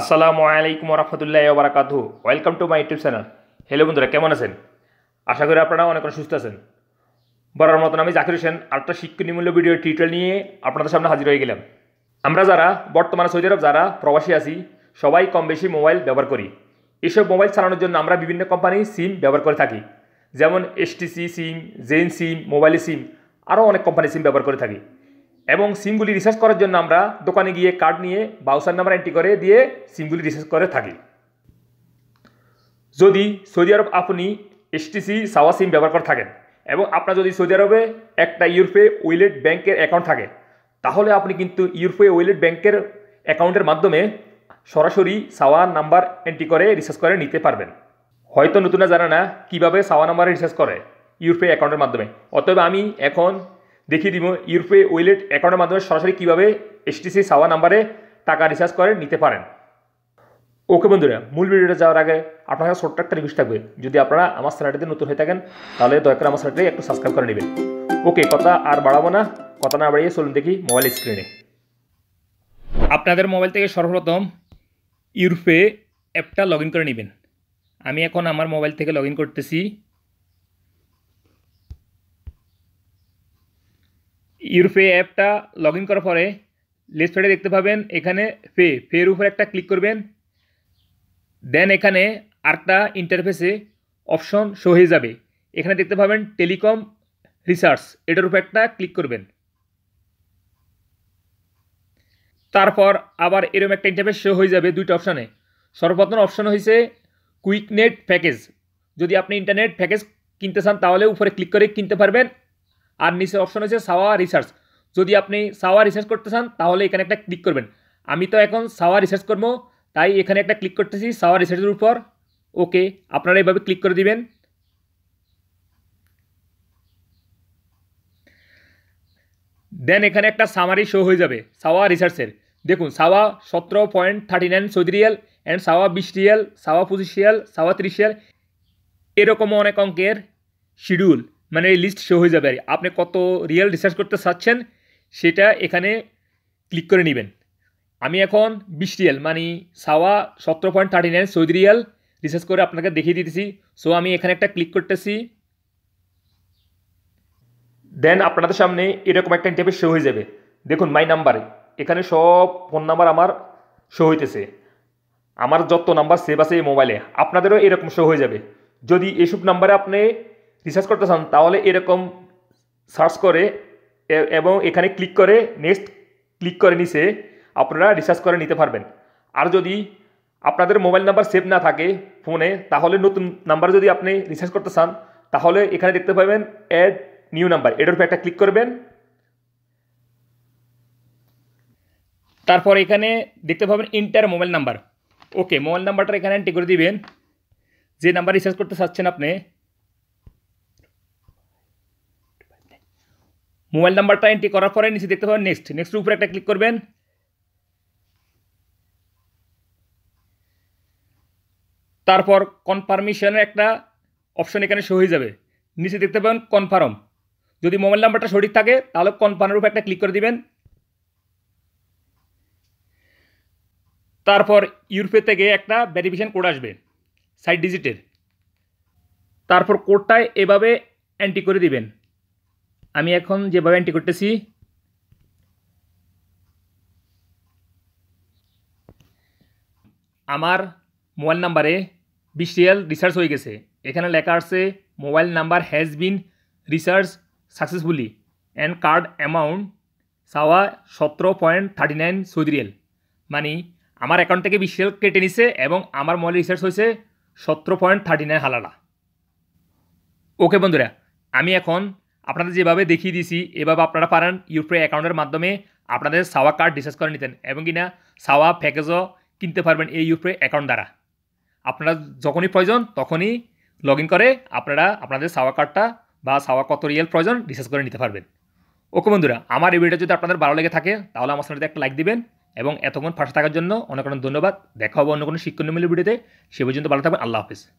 আসসালামু আলাইকুম রহমতুল্লাহ ওবরাকাতু welcome to my YouTube channel hello বন্ধুরা কেমন আছেন আশা করি আপনারা অনেক সুস্থ আছেন বরার মতন আমি জাকির হোসেন আরেকটা শিক্ষণীমূল্য ভিডিও টিউটাল নিয়ে আপনাদের সামনে হাজির হয়ে গেলাম আমরা যারা বর্তমানে সৌদি আরব যারা প্রবাসী আছি সবাই কম বেশি মোবাইল ব্যবহার করি এসব মোবাইল চালানোর জন্য আমরা বিভিন্ন কোম্পানি সিম ব্যবহার করে থাকি যেমন STC sim Zain sim mobile sim আরও অনেক কোম্পানি সিম ব্যবহার করে থাকি এবং সিমগুলি রিসার্চ করার জন্য আমরা দোকানে গিয়ে কার্ড নিয়ে বাউসার নাম্বার এন্ট্রি করে দিয়ে সিমগুলি রিসার্চ করে থাকি যদি সৌদি আরব আপনি এসটিসি সাওয়া সিম ব্যবহার করে থাকেন এবং আপনার যদি সৌদি আরবে একটা ইউরোপে ওয়েলেট ব্যাংকের অ্যাকাউন্ট থাকে তাহলে আপনি কিন্তু ইউরোপে ওয়েলেট ব্যাংকের অ্যাকাউন্টের মাধ্যমে সরাসরি সাওয়া নাম্বার এন্ট্রি করে রিসার্চ করে নিতে পারবেন হয়তো নতুনরা জানে না কীভাবে সাওয়া নাম্বারে রিসার্চ করে ইউরোপে অ্যাকাউন্টের মাধ্যমে অতএব আমি এখন দেখিয়ে দিব ইউরোপে ওয়েলেট অ্যাকাউন্টের মাধ্যমে সরাসরি কীভাবে এসটিসি সাওয়া নাম্বারে টাকা রিচার্জ করে নিতে পারেন ওকে বন্ধুরা মূল ভিডিওটা যাওয়ার আগে আপনার ছোট্ট একটা রিকোয়েস্ট থাকবে যদি আপনারা আমার চ্যানেলটিতে নতুন হয়ে থাকেন তাহলে দয়া করে আমার চ্যানেলটি একটু সাবস্ক্রাইব করে নেবেন ওকে কথা আর বাড়াবো না কথা না বাড়িয়ে চলুন দেখি মোবাইল স্ক্রিনে আপনাদের মোবাইল থেকে সর্বপ্রথম ইউরোপে অ্যাপটা লগ করে নেবেন আমি এখন আমার মোবাইল থেকে লগ করতেছি ইউরোপে অ্যাপটা লগ ইন করার পরে লেফট সাইডে দেখতে পাবেন এখানে পে পের উপর একটা ক্লিক করবেন দেন এখানে আরেকটা ইন্টারফেসে অপশন শো হয়ে যাবে এখানে দেখতে পাবেন টেলিকম রিসার্চ এটার উপর একটা ক্লিক করবেন তারপর আবার এরকম একটা ইন্টারফেস শো হয়ে যাবে দুইটা অপশানে সর্বপ্রথম অপশন হয়েছে কুইক নেট প্যাকেজ যদি আপনি ইন্টারনেট প্যাকেজ কিনতে চান তাহলে উপরে ক্লিক করে কিনতে পারবেন আর নিচে অপশন হচ্ছে সাওয়া রিসার্চ যদি আপনি সাওয়া রিসার্চ করতে চান তাহলে এখানে একটা ক্লিক করবেন আমি তো এখন সাওয়া রিসার্চ করবো তাই এখানে একটা ক্লিক করতেছি সাওয়া রিসার্চের উপর ওকে আপনারা এভাবে ক্লিক করে দিবেন দেন এখানে একটা সামারি শো হয়ে যাবে সাওয়া রিসার্চের দেখুন সাওয়া সতেরো point thirty nine Saudi riyal and Sawa বিশ রিয়াল সাওয়া পঁচিশ রিয়াল সাওয়া ত্রিশ রিয়াল এরকম অনেক অঙ্কের শিডিউল মানে এই লিস্ট শো হয়ে যাবে আর আপনি কত রিয়েল রিসার্চ করতে চাচ্ছেন সেটা এখানে ক্লিক করে নেবেন আমি এখন বিশ রিয়েল মানে সাওয়া সতেরো point thirty nine Saudi riyal recharge করে আপনাকে দেখিয়ে দিতেছি সো আমি এখানে একটা ক্লিক করতেছি দেন আপনাদের সামনে এরকম একটা ইন্টারভিউ শো হয়ে যাবে দেখুন মাই নাম্বার এখানে সব ফোন নাম্বার আমার শো হইতেছে আমার যত নাম্বার সেভ আছে এই মোবাইলে আপনাদেরও এরকম শো হয়ে যাবে যদি এসব নাম্বারে আপনি রিসার্চ করতে চান তাহলে এরকম সার্চ করে এবং এখানে ক্লিক করে নেক্সট ক্লিক করে নিছে আপনারা রিসার্চ করে নিতে পারবেন আর যদি আপনাদের মোবাইল নাম্বার সেভ না থাকে ফোনে তাহলে নতুন নাম্বার যদি আপনি রিসার্চ করতে চান তাহলে এখানে দেখতে পাবেন অ্যাড নিউ নাম্বার এটার উপর একটা ক্লিক করবেন তারপর এখানে দেখতে পাবেন enter mobile number okay mobile নাম্বারটা এখানে এন্ট্রি করে দিবেন যে নাম্বার রিসার্চ করতে চাচ্ছেন আপনি মোবাইল নাম্বারটা এন্ট্রি করার পরে নিচে দেখতে পাবেন নেক্সট নেক্সটের উপরে একটা ক্লিক করবেন তারপর কনফার্মেশনের একটা অপশন এখানে শো হয়ে যাবে নিচে দেখতে পাবেন কনফার্ম যদি মোবাইল নাম্বারটা সঠিক থাকে তাহলে কনফার্মের উপর একটা ক্লিক করে দিবেন তারপর ইউরোপে থেকে একটা ভেরিফিকেশান কোড আসবে সাইড ডিজিটের তারপর কোডটায় এভাবে এন্ট্রি করে দিবেন আমি এখন যেভাবে এন্ট্রি করতেছি আমার মোবাইল নাম্বারে বিশ রিসার্চ হয়ে গেছে এখানে লেখা আসছে mobile number has been recharge successfully and card amount Sawa সতেরো পয়েন্ট থার্টি নাইন সৌদিরিয়াল মানে আমার অ্যাকাউন্ট থেকে বিশ কেটে নিছে এবং আমার মোবাইল রিসার্চ হয়েছে সতেরো পয়েন্ট থার্টি নাইন হালালা ওকে বন্ধুরা আমি এখন আপনাদের যেভাবে দেখিয়ে দিছি এভাবে আপনারা পারেন ইউপিআই অ্যাকাউন্টের মাধ্যমে আপনাদের সাওয়া কার্ড ডিসার্জ করে নিতেন এবং কিনা সাওয়া প্যাকেজও কিনতে পারবেন এই ইউপিআই অ্যাকাউন্ট দ্বারা আপনারা যখনই প্রয়োজন তখনই লগ করে আপনারা আপনাদের সাওয়া কার্ডটা বা সাওয়া কত রিয়েল প্রয়োজন রিচার্জ করে নিতে পারবেন ওকে বন্ধুরা আমার এই ভিডিওটা যদি আপনাদের ভালো লেগে থাকে তাহলে আমার সাথে একটা লাইক দিবেন এবং এতক্ষণ ফাঁসে থাকার জন্য অনেক অনেক ধন্যবাদ দেখা হবে অন্য কোনো শিক্ষণ শিক্ষণীয় ভিডিওতে সে পর্যন্ত ভালো থাকবেন আল্লাহ হাফিজ